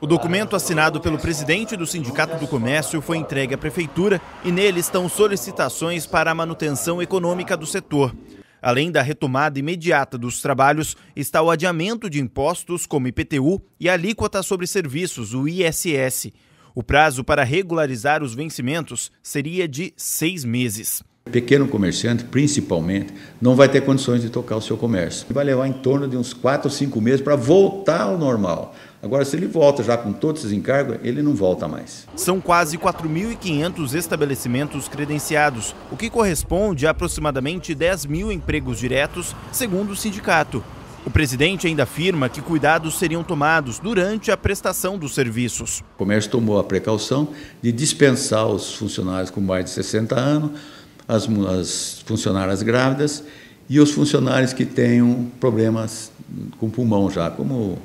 O documento assinado pelo presidente do Sindicato do Comércio foi entregue à Prefeitura e nele estão solicitações para a manutenção econômica do setor. Além da retomada imediata dos trabalhos, está o adiamento de impostos como IPTU e alíquota sobre serviços, o ISS. O prazo para regularizar os vencimentos seria de seis meses. Pequeno comerciante, principalmente, não vai ter condições de tocar o seu comércio. Vai levar em torno de uns 4 ou 5 meses para voltar ao normal. Agora, se ele volta já com todos esses encargos, ele não volta mais. São quase 4.500 estabelecimentos credenciados, o que corresponde a aproximadamente 10 mil empregos diretos, segundo o sindicato. O presidente ainda afirma que cuidados seriam tomados durante a prestação dos serviços. O comércio tomou a precaução de dispensar os funcionários com mais de 60 anos as, as funcionárias grávidas e os funcionários que tenham problemas com pulmão já, como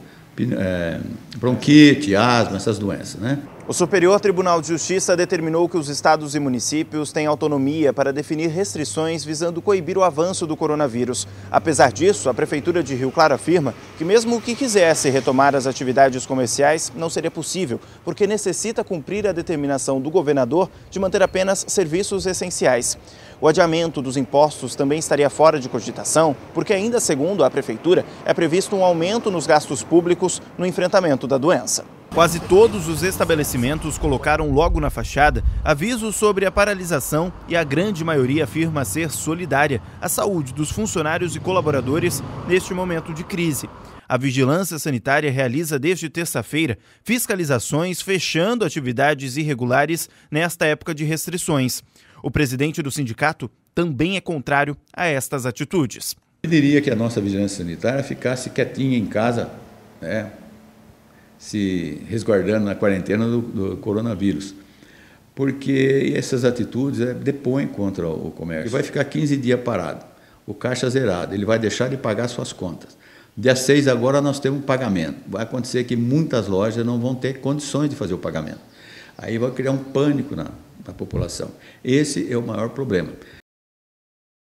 é, bronquite, asma, essas doenças, né? O Superior Tribunal de Justiça determinou que os estados e municípios têm autonomia para definir restrições visando coibir o avanço do coronavírus. Apesar disso, a Prefeitura de Rio Claro afirma que, mesmo que quisesse retomar as atividades comerciais, não seria possível, porque necessita cumprir a determinação do governador de manter apenas serviços essenciais. O adiamento dos impostos também estaria fora de cogitação, porque, ainda segundo a Prefeitura, é previsto um aumento nos gastos públicos no enfrentamento da doença. Quase todos os estabelecimentos colocaram logo na fachada avisos sobre a paralisação e a grande maioria afirma ser solidária à saúde dos funcionários e colaboradores neste momento de crise. A Vigilância Sanitária realiza desde terça-feira fiscalizações fechando atividades irregulares nesta época de restrições. O presidente do sindicato também é contrário a estas atitudes. Eu diria que a nossa Vigilância Sanitária ficasse quietinha em casa, né, se resguardando na quarentena do, do coronavírus. Porque essas atitudes é, depõem contra o comércio. Ele vai ficar 15 dias parado, o caixa zerado, ele vai deixar de pagar suas contas. Dia 6 agora nós temos pagamento. Vai acontecer que muitas lojas não vão ter condições de fazer o pagamento. Aí vai criar um pânico na, na população. Esse é o maior problema.